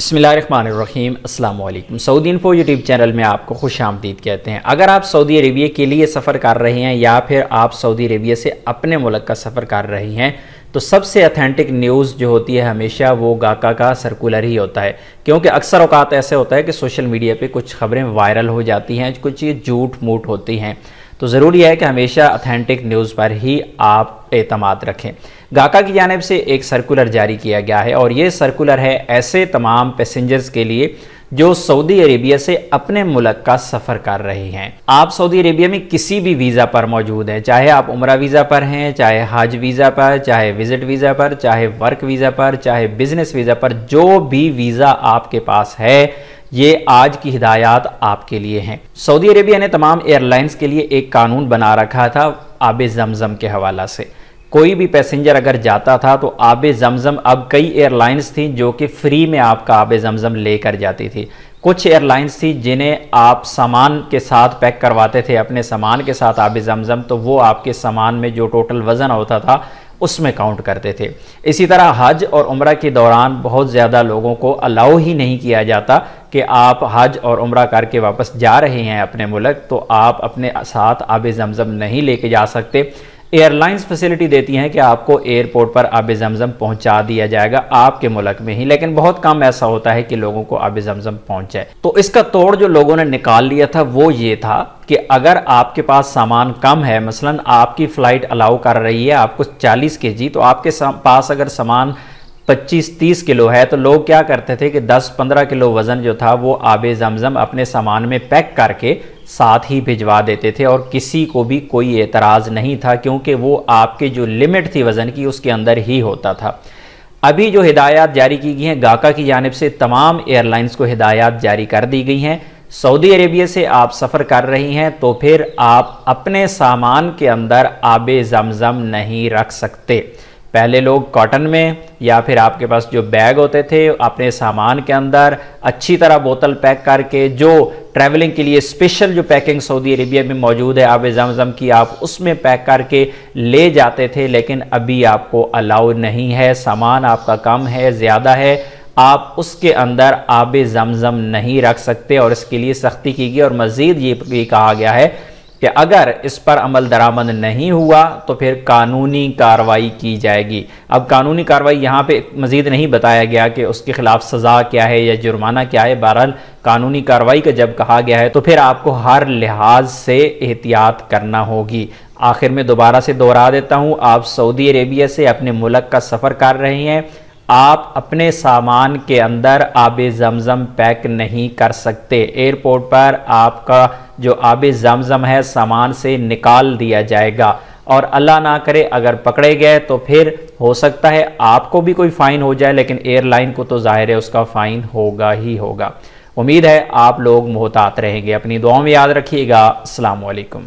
बसमीम अल्लाम Saudi info YouTube channel में आपको खुश आमदीद कहते हैं अगर आप सऊदी अरबिया के लिए सफ़र कर रहे हैं या फिर आप सऊदी अरबिया से अपने मुल्क का सफ़र कर रहे हैं तो सबसे अथेंटिक न्यूज़ जो होती है हमेशा वो गाका का सर्कुलर ही होता है क्योंकि अक्सर अवकात ऐसे होता है कि सोशल मीडिया पर कुछ खबरें वायरल हो जाती हैं कुछ ये झूठ मूठ होती हैं तो ज़रूरी है कि हमेशा अथेंटिक न्यूज़ पर ही आप अतमाद रखें गाका की जानब से एक सर्कुलर जारी किया गया है और ये सर्कुलर है ऐसे तमाम पैसेंजर्स के लिए जो सऊदी अरेबिया से अपने मुल्क का सफ़र कर रहे हैं आप सऊदी अरेबिया में किसी भी वीज़ा पर मौजूद हैं चाहे आप उम्र वीज़ा पर हैं चाहे हज वीज़ा पर चाहे विज़िट वीज़ा पर चाहे वर्क वीज़ा पर चाहे बिज़नेस वीज़ा पर जो भी वीज़ा आपके पास है ये आज की हिदायत आपके लिए हैं सऊदी अरेबिया ने तमाम एयरलाइंस के लिए एक कानून बना रखा था आब जमज़म के हवाला से कोई भी पैसेंजर अगर जाता था तो आब जमज़म अब कई एयरलाइंस थी जो कि फ्री में आपका आब जमज़म लेकर जाती थी कुछ एयरलाइंस थी जिन्हें आप सामान के साथ पैक करवाते थे अपने सामान के साथ आप जमजम तो वो आपके सामान में जो टोटल वज़न होता था उसमें काउंट करते थे इसी तरह हज और उम्र के दौरान बहुत ज़्यादा लोगों को अलाउ ही नहीं किया जाता कि आप हज और उम्र करके वापस जा रहे हैं अपने मुल्क तो आप अपने साथ आब जमज़म नहीं लेके जा सकते एयरलाइंस फैसिलिटी देती हैं कि आपको एयरपोर्ट पर आब जमज़म पहुंचा दिया जाएगा आपके मुल्क में ही लेकिन बहुत कम ऐसा होता है कि लोगों को आब जमज़म पहुंचे तो इसका तोड़ जो लोगों ने निकाल लिया था वो ये था कि अगर आपके पास सामान कम है मसलन आपकी फ़्लाइट अलाउ कर रही है आपको चालीस के जी तो आपके पास अगर सामान 25-30 किलो है तो लोग क्या करते थे कि 10-15 किलो वज़न जो था वो आब जमज़म अपने सामान में पैक करके साथ ही भिजवा देते थे और किसी को भी कोई एतराज़ नहीं था क्योंकि वो आपके जो लिमिट थी वज़न की उसके अंदर ही होता था अभी जो हिदायत जारी की गई हैं गाका की जानब से तमाम एयरलाइंस को हिदायत जारी कर दी गई हैं सऊदी अरेबिया से आप सफ़र कर रही हैं तो फिर आप अपने सामान के अंदर आब जमज़म नहीं रख सकते पहले लोग कॉटन में या फिर आपके पास जो बैग होते थे अपने सामान के अंदर अच्छी तरह बोतल पैक करके जो ट्रैवलिंग के लिए स्पेशल जो पैकिंग सऊदी अरेबिया में मौजूद है आब जमजम की आप उसमें पैक करके ले जाते थे लेकिन अभी आपको अलाउ नहीं है सामान आपका कम है ज़्यादा है आप उसके अंदर आब जमजम नहीं रख सकते और इसके लिए सख्ती की गई और मज़ीद ये भी कहा गया है कि अगर इस पर अमल दरामद नहीं हुआ तो फिर कानूनी कार्रवाई की जाएगी अब कानूनी कार्रवाई यहाँ पे मज़ीद नहीं बताया गया कि उसके ख़िलाफ़ सज़ा क्या है या जुर्माना क्या है बहरहाल कानूनी कार्रवाई का जब कहा गया है तो फिर आपको हर लिहाज से एहतियात करना होगी आखिर में दोबारा से दोहरा देता हूँ आप सऊदी अरेबिया से अपने मुल्क का सफ़र कर रहे हैं आप अपने सामान के अंदर आब जमज़म पैक नहीं कर सकते एयरपोर्ट पर आपका जो आब जमज़म है सामान से निकाल दिया जाएगा और अल्लाह ना करे अगर पकड़े गए तो फिर हो सकता है आपको भी कोई फ़ाइन हो जाए लेकिन एयरलाइन को तो ज़ाहिर है उसका फ़ाइन होगा ही होगा उम्मीद है आप लोग मोहतात रहेंगे अपनी दुआओं में याद रखिएगा असलकम